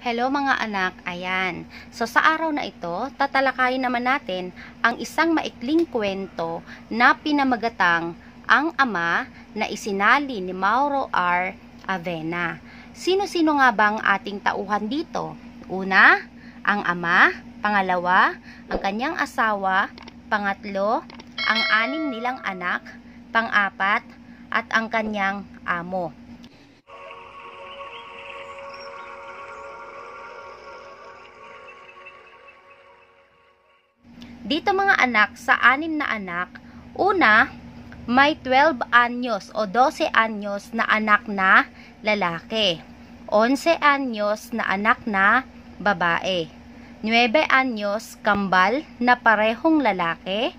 Hello mga anak, ayan. So sa araw na ito, tatalakayin naman natin ang isang maikling kwento na pinamagatang Ang Ama na isinali ni Mauro R. Avena. Sino-sino nga ba ang ating tauhan dito? Una, ang ama, pangalawa, ang kanyang asawa, pangatlo, ang anim nilang anak, pangapat, at ang kanyang amo. Dito mga anak, sa anim na anak, una, may 12 anyos o 12 anyos na anak na lalaki. 11 anyos na anak na babae. 9 anyos kambal na parehong lalaki.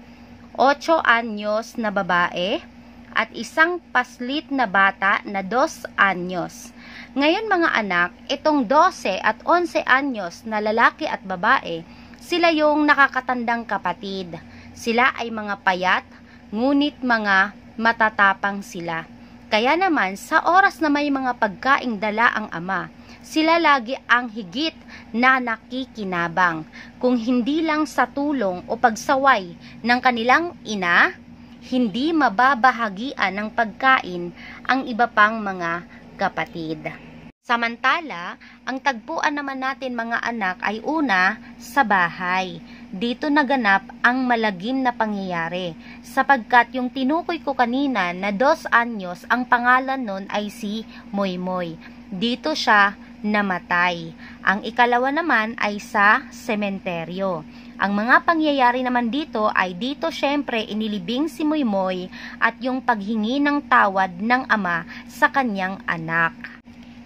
8 anyos na babae at isang paslit na bata na 2 anyos. Ngayon mga anak, itong 12 at 11 anyos na lalaki at babae sila yung nakakatandang kapatid. Sila ay mga payat, ngunit mga matatapang sila. Kaya naman, sa oras na may mga pagkaing dala ang ama, sila lagi ang higit na nakikinabang, kung hindi lang sa tulong o pagsaway ng kanilang ina, hindi mababahagian ng pagkain ang iba pang mga kapatid. Samantala, ang tagpuan naman natin mga anak ay una sa bahay. Dito naganap ang malagim na pangyayari sapagkat yung tinukoy ko kanina na dos anyos ang pangalan nun ay si Moymoy. Dito siya namatay. Ang ikalawa naman ay sa sementeryo. Ang mga pangyayari naman dito ay dito syempre inilibing si Moymoy at yung paghingi ng tawad ng ama sa kanyang anak.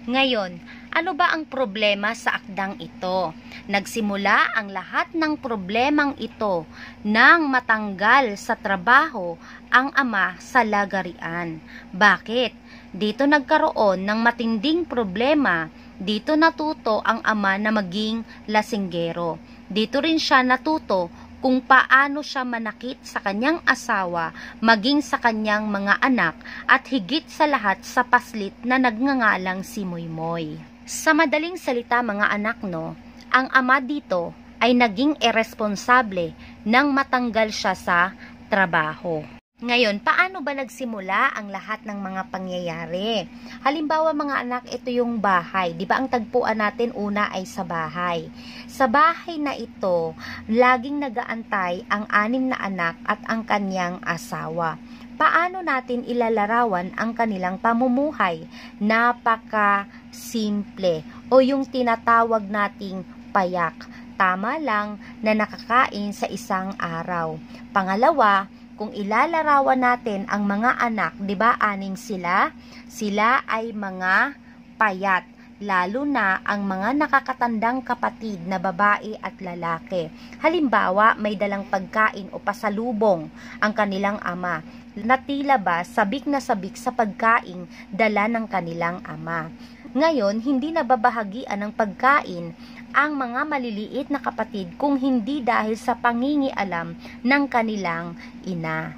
Ngayon, ano ba ang problema sa akdang ito? Nagsimula ang lahat ng problemang ito nang matanggal sa trabaho ang ama sa lagarian. Bakit? Dito nagkaroon ng matinding problema. Dito natuto ang ama na maging lasinggero. Dito rin siya natuto kung paano siya manakit sa kanyang asawa maging sa kanyang mga anak at higit sa lahat sa paslit na nagngangalang si Moymoy. Sa madaling salita mga anak no, ang ama dito ay naging irresponsable nang matanggal siya sa trabaho. Ngayon, paano ba nagsimula ang lahat ng mga pangyayari? Halimbawa mga anak, ito yung bahay. Di ba ang tagpuan natin una ay sa bahay. Sa bahay na ito, laging nagaantay ang anim na anak at ang kanyang asawa. Paano natin ilalarawan ang kanilang pamumuhay? Napaka simple o yung tinatawag nating payak. Tama lang na nakakain sa isang araw. Pangalawa, kung ilalarawan natin ang mga anak, 'di ba? Aning sila, sila ay mga payat lalo na ang mga nakakatandang kapatid na babae at lalaki. Halimbawa, may dalang pagkain o pasalubong ang kanilang ama na tila ba sabik na sabik sa pagkain dala ng kanilang ama. Ngayon, hindi nababahagian ng pagkain ang mga maliliit na kapatid kung hindi dahil sa pangingialam ng kanilang ina.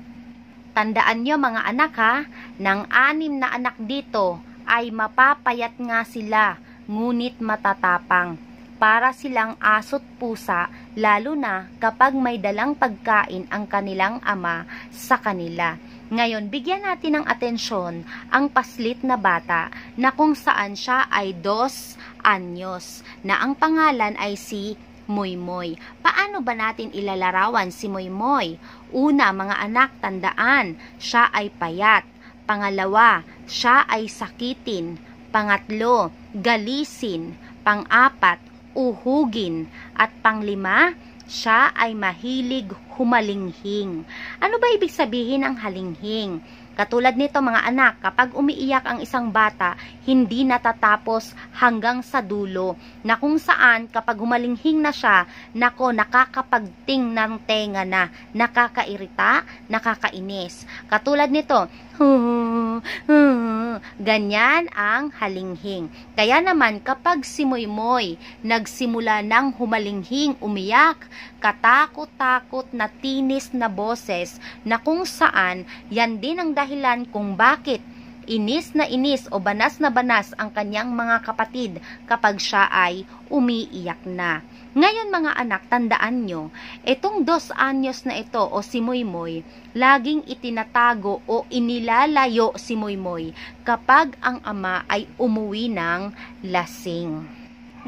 Tandaan nyo mga anak ha, ng anim na anak dito ay mapapayat nga sila, ngunit matatapang para silang aso't pusa lalo na kapag may dalang pagkain ang kanilang ama sa kanila. Ngayon, bigyan natin ng atensyon ang paslit na bata na kung saan siya ay dos anyos na ang pangalan ay si Moymoy. Paano ba natin ilalarawan si Moymoy? Una, mga anak, tandaan, siya ay payat. Pangalawa, siya ay sakitin. Pangatlo, galisin. Pangapat, uhugin. At panglima, siya ay mahilig humalinghing. Ano ba ibig sabihin ng halinghing? Katulad nito mga anak, kapag umiiyak ang isang bata, hindi natatapos hanggang sa dulo na kung saan kapag humalinghing na siya, nako nakakapagting ng tenga na, nakakairita, nakakainis. Katulad nito, ganyan ang halinghing. Kaya naman kapag si Moymoy nagsimula ng humalinghing umiyak, katakot-takot na tinis na boses na kung saan yan din ang dahilan kung bakit inis na inis o banas na banas ang kanyang mga kapatid kapag siya ay umiiyak na. Ngayon mga anak, tandaan nyo, itong dos anyos na ito o si Moymoy, laging itinatago o inilalayo si Moymoy kapag ang ama ay umuwi ng lasing.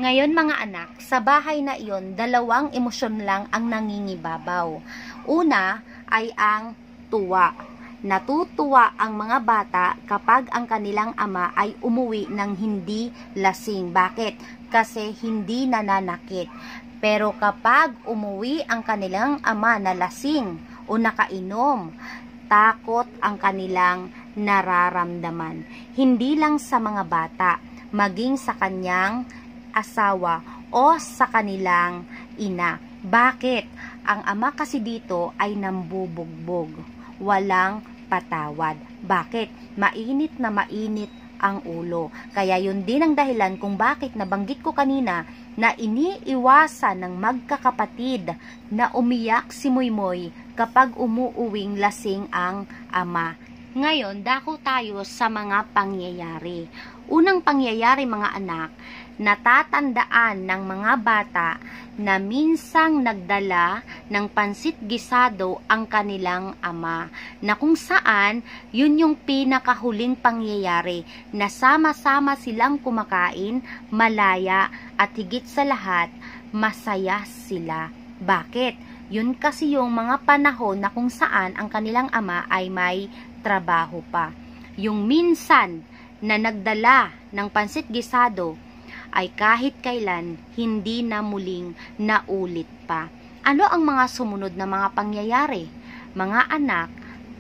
Ngayon mga anak, sa bahay na iyon, dalawang emosyon lang ang nangingibabaw. Una ay ang tuwa Natutuwa ang mga bata kapag ang kanilang ama ay umuwi ng hindi lasing. Bakit? Kasi hindi nananakit. Pero kapag umuwi ang kanilang ama na lasing o nakainom, takot ang kanilang nararamdaman. Hindi lang sa mga bata, maging sa kanyang asawa o sa kanilang ina. Bakit? Ang ama kasi dito ay nambubugbog walang patawad. Bakit? Mainit na mainit ang ulo. Kaya yun din ang dahilan kung bakit nabanggit ko kanina na iniiwasan ng magkakapatid na umiyak si Moymoy kapag umuuwing lasing ang ama. Ngayon, dako tayo sa mga pangyayari. Unang pangyayari mga anak, natatandaan ng mga bata na minsang nagdala ng pansit gisado ang kanilang ama na kung saan yun yung pinakahuling pangyayari na sama-sama silang kumakain, malaya at higit sa lahat, masaya sila. Bakit? Yun kasi yung mga panahon na kung saan ang kanilang ama ay may trabaho pa. Yung minsan na nagdala ng pansit gisado ay kahit kailan hindi na muling naulit pa. Ano ang mga sumunod na mga pangyayari? Mga anak,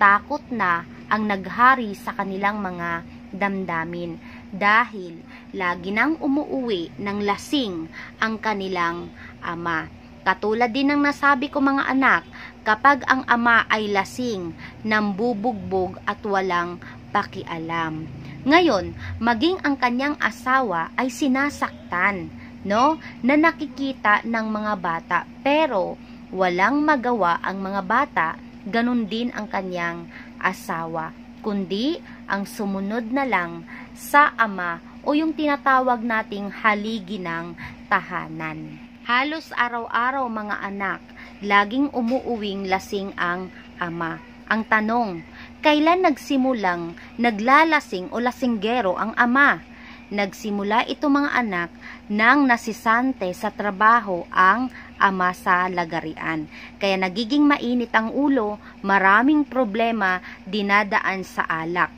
takot na ang naghari sa kanilang mga damdamin dahil lagi nang umuuwi ng lasing ang kanilang ama. Katulad din ng nasabi ko mga anak, kapag ang ama ay lasing, nambubugbog at walang pakialam. Ngayon, maging ang kanyang asawa ay sinasaktan, no? Na nakikita ng mga bata pero walang magawa ang mga bata, ganun din ang kanyang asawa. Kundi ang sumunod na lang sa ama o yung tinatawag nating haligi ng tahanan. Halos araw-araw mga anak, laging umuuwing lasing ang ama. Ang tanong, Kailan nagsimulang naglalasing o lasinggero ang ama? Nagsimula ito mga anak nang nasisante sa trabaho ang ama sa lagarian. Kaya nagiging mainit ang ulo, maraming problema dinadaan sa alak.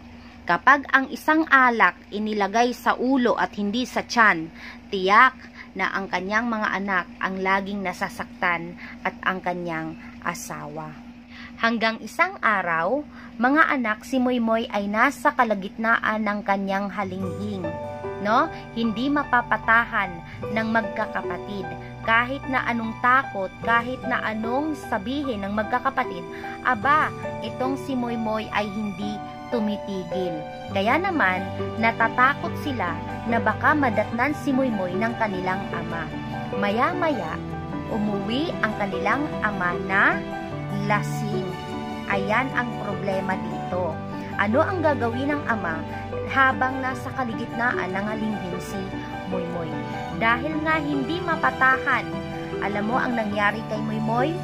Kapag ang isang alak inilagay sa ulo at hindi sa tiyan, tiyak na ang kanyang mga anak ang laging nasasaktan at ang kanyang asawa. Hanggang isang araw, mga anak, si Moymoy ay nasa kalagitnaan ng kanyang halinghing. No? Hindi mapapatahan ng magkakapatid. Kahit na anong takot, kahit na anong sabihin ng magkakapatid, aba, itong si Moymoy ay hindi tumitigil. Kaya naman, natatakot sila na baka madatnan si Moymoy ng kanilang ama. Maya-maya, umuwi ang kanilang ama na lasing. Ayan ang problema dito. Ano ang gagawin ng ama habang nasa kaligitnaan ng alinghin si Moymoy? Dahil nga hindi mapatahan. Alam mo ang nangyari kay Moymoy?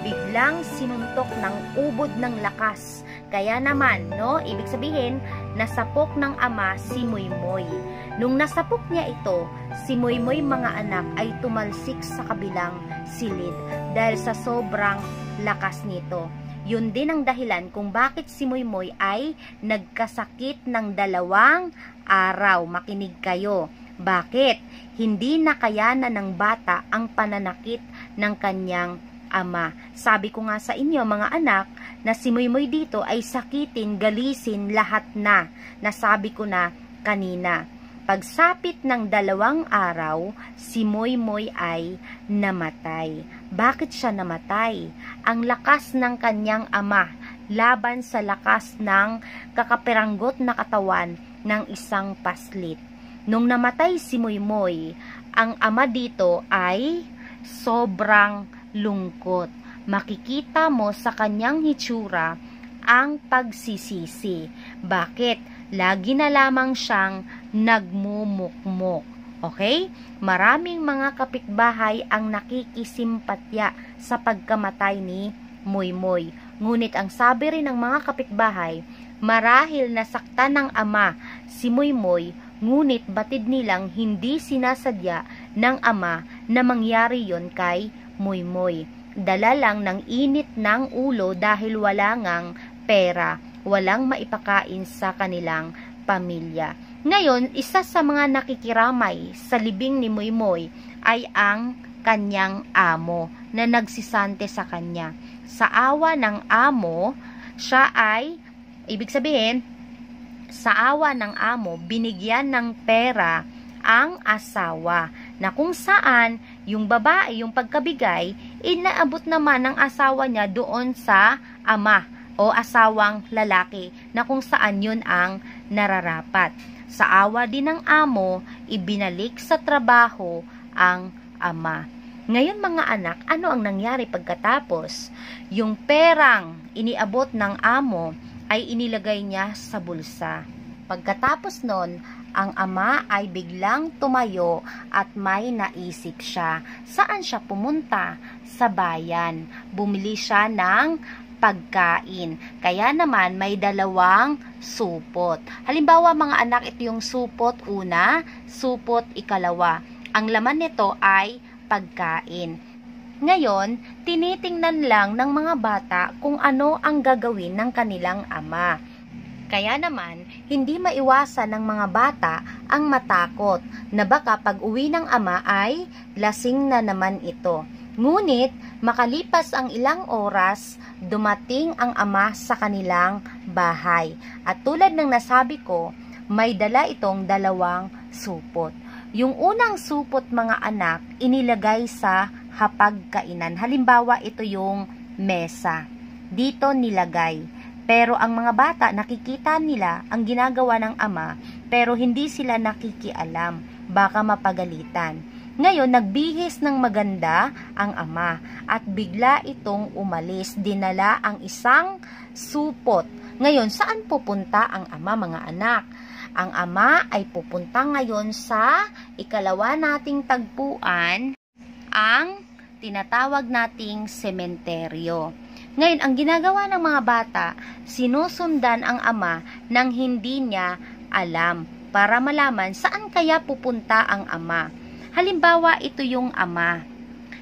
Biglang sinuntok ng ubod ng lakas. Kaya naman, no, ibig sabihin, nasapok ng ama si Moymoy. Nung nasapok niya ito, si Moymoy mga anak ay tumalsik sa kabilang silid dahil sa sobrang lakas nito. Yun din ang dahilan kung bakit si Moymoy ay nagkasakit ng dalawang araw. Makinig kayo. Bakit? Hindi nakayanan ng bata ang pananakit ng kanyang ama. Sabi ko nga sa inyo mga anak na si Moymoy dito ay sakitin, galisin lahat na. Nasabi ko na kanina. Pagsapit ng dalawang araw, si Moymoy ay namatay. Bakit siya namatay? Ang lakas ng kanyang ama laban sa lakas ng kakaperanggot na katawan ng isang paslit. Nung namatay si Moymoy, ang ama dito ay sobrang lungkot. Makikita mo sa kanyang hitsura ang pagsisisi. Bakit? Lagi na lamang siyang nagmumukmok. Okay? Maraming mga kapitbahay ang nakikisimpatya sa pagkamatay ni Moymoy. Ngunit ang sabi rin ng mga kapitbahay, marahil nasaktan ng ama si Moymoy, ngunit batid nilang hindi sinasadya ng ama na mangyari yon kay Moymoy. Dala lang ng init ng ulo dahil wala ngang pera, walang maipakain sa kanilang pamilya. Ngayon, isa sa mga nakikiramay sa libing ni Moymoy ay ang kanyang amo na nagsisante sa kanya. Sa awa ng amo, siya ay, ibig sabihin, sa awa ng amo, binigyan ng pera ang asawa na kung saan yung babae, yung pagkabigay, inaabot naman ng asawa niya doon sa ama o asawang lalaki na kung saan yun ang nararapat. Sa awa din ng amo, ibinalik sa trabaho ang ama. Ngayon mga anak, ano ang nangyari pagkatapos? Yung perang iniabot ng amo ay inilagay niya sa bulsa. Pagkatapos nun, ang ama ay biglang tumayo at may naisip siya. Saan siya pumunta? Sa bayan. Bumili siya ng pagkain. Kaya naman may dalawang supot. Halimbawa mga anak, ito yung supot una, supot ikalawa. Ang laman nito ay pagkain. Ngayon, tinitingnan lang ng mga bata kung ano ang gagawin ng kanilang ama. Kaya naman, hindi maiwasan ng mga bata ang matakot na baka pag uwi ng ama ay lasing na naman ito. Ngunit, makalipas ang ilang oras, dumating ang ama sa kanilang bahay. At tulad ng nasabi ko, may dala itong dalawang supot. Yung unang supot mga anak, inilagay sa hapagkainan. Halimbawa, ito yung mesa. Dito nilagay. Pero ang mga bata, nakikita nila ang ginagawa ng ama, pero hindi sila nakikialam. Baka mapagalitan. Ngayon, nagbihis ng maganda ang ama at bigla itong umalis. Dinala ang isang supot. Ngayon, saan pupunta ang ama mga anak? Ang ama ay pupunta ngayon sa ikalawa nating tagpuan, ang tinatawag nating sementeryo. Ngayon, ang ginagawa ng mga bata, sinusundan ang ama nang hindi niya alam para malaman saan kaya pupunta ang ama. Halimbawa, ito yung ama.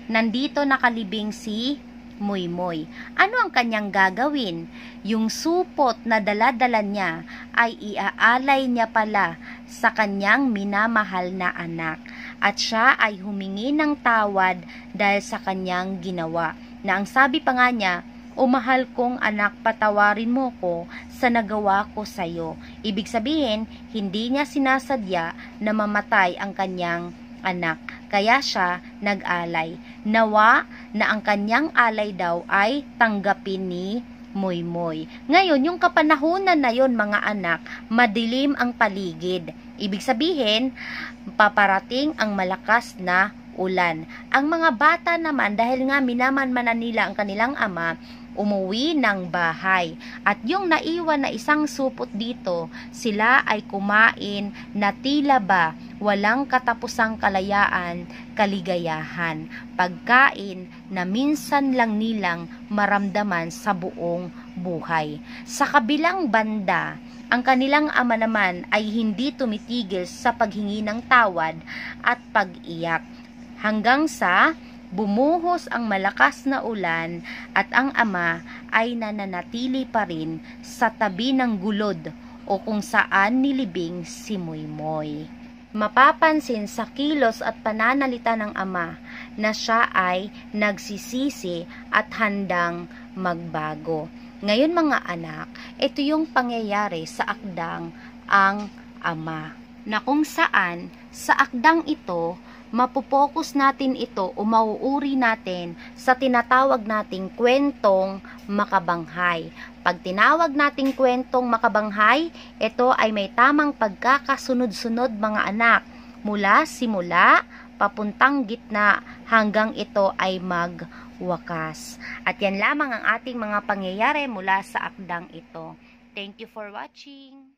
Nandito nakalibing si Muymoy. Ano ang kanyang gagawin? Yung supot na daladala niya ay iaalay niya pala sa kanyang minamahal na anak at siya ay humingi ng tawad dahil sa kanyang ginawa na ang sabi pa nga niya, O mahal kong anak, patawarin mo ko sa nagawa ko sa iyo. Ibig sabihin, hindi niya sinasadya na mamatay ang kanyang anak, kaya siya nag-alay. Nawa na ang kanyang alay daw ay tanggapin ni Moymoy. Ngayon, yung kapanahunan na yon mga anak, madilim ang paligid. Ibig sabihin, paparating ang malakas na ulan. Ang mga bata naman, dahil nga minamanmanan nila ang kanilang ama, umuwi ng bahay. At yung naiwan na isang supot dito, sila ay kumain na tila ba walang katapusang kalayaan, kaligayahan, pagkain na minsan lang nilang maramdaman sa buong buhay. Sa kabilang banda, ang kanilang ama naman ay hindi tumitigil sa paghingi ng tawad at pag-iyak hanggang sa bumuhos ang malakas na ulan at ang ama ay nananatili pa rin sa tabi ng gulod o kung saan nilibing si Moymoy. Mapapansin sa kilos at pananalita ng ama na siya ay nagsisisi at handang magbago. Ngayon mga anak, ito yung pangyayari sa akdang ang ama na kung saan sa akdang ito mapopokus natin ito o mauuri natin sa tinatawag nating kwentong makabanghay. Pag tinawag nating kwentong makabanghay, ito ay may tamang pagkakasunod-sunod mga anak mula simula papuntang gitna hanggang ito ay magwakas. At yan lamang ang ating mga pangyayari mula sa akdang ito. Thank you for watching!